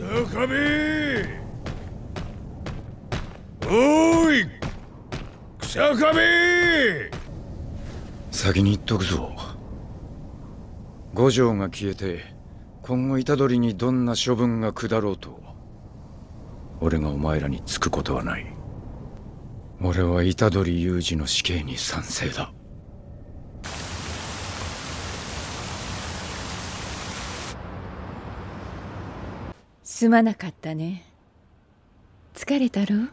坂上おい草上先に言っとくぞ五条が消えて今後虎杖にどんな処分が下ろうと俺がお前らにつくことはない俺は虎杖雄二の死刑に賛成だすまなかったね疲れたろう